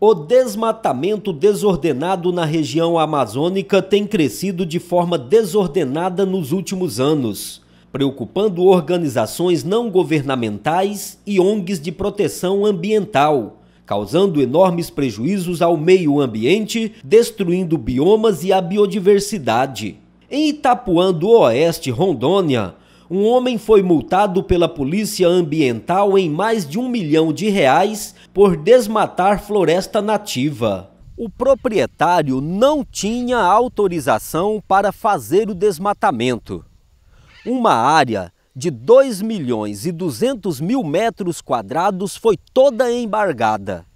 O desmatamento desordenado na região amazônica tem crescido de forma desordenada nos últimos anos, preocupando organizações não governamentais e ONGs de proteção ambiental, causando enormes prejuízos ao meio ambiente, destruindo biomas e a biodiversidade. Em Itapuã do Oeste, Rondônia, um homem foi multado pela polícia ambiental em mais de um milhão de reais por desmatar floresta nativa. O proprietário não tinha autorização para fazer o desmatamento. Uma área de 2 milhões e 200 mil metros quadrados foi toda embargada.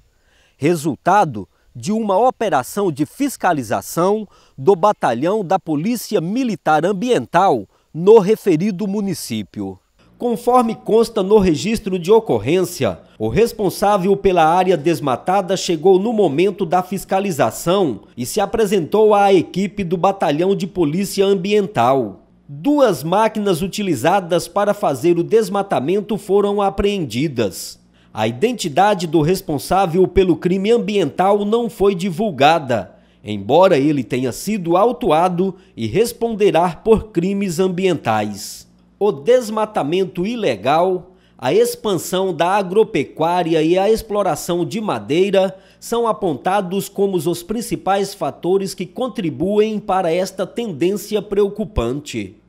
Resultado de uma operação de fiscalização do Batalhão da Polícia Militar Ambiental, no referido município. Conforme consta no registro de ocorrência, o responsável pela área desmatada chegou no momento da fiscalização e se apresentou à equipe do Batalhão de Polícia Ambiental. Duas máquinas utilizadas para fazer o desmatamento foram apreendidas. A identidade do responsável pelo crime ambiental não foi divulgada embora ele tenha sido autuado e responderá por crimes ambientais. O desmatamento ilegal, a expansão da agropecuária e a exploração de madeira são apontados como os principais fatores que contribuem para esta tendência preocupante.